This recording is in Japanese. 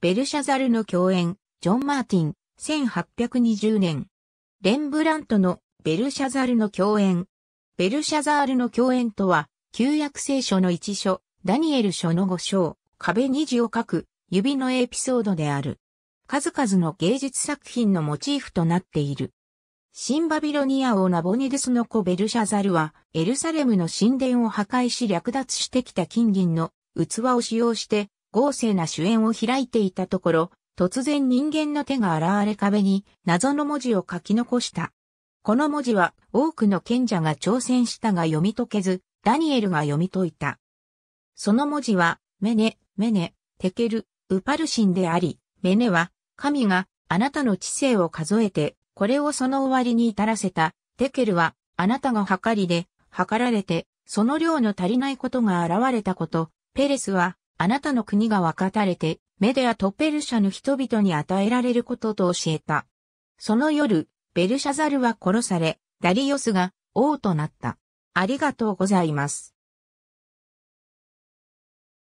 ベルシャザルの共演、ジョン・マーティン、1820年。レンブラントのベルシャザルの共演。ベルシャザールの共演とは、旧約聖書の一書、ダニエル書の五章、壁二字を書く、指のエピソードである。数々の芸術作品のモチーフとなっている。シンバビロニア王ナボニデスの子ベルシャザルは、エルサレムの神殿を破壊し略奪してきた金銀の器を使用して、豪勢な主演を開いていたところ、突然人間の手が現れ壁に謎の文字を書き残した。この文字は多くの賢者が挑戦したが読み解けず、ダニエルが読み解いた。その文字は、メネ、メネ、テケル、ウパルシンであり、メネは、神があなたの知性を数えて、これをその終わりに至らせた、テケルは、あなたが計りで、計られて、その量の足りないことが現れたこと、ペレスは、あなたの国が分かたれて、メデアとペルシャの人々に与えられることと教えた。その夜、ベルシャザルは殺され、ダリオスが王となった。ありがとうございます。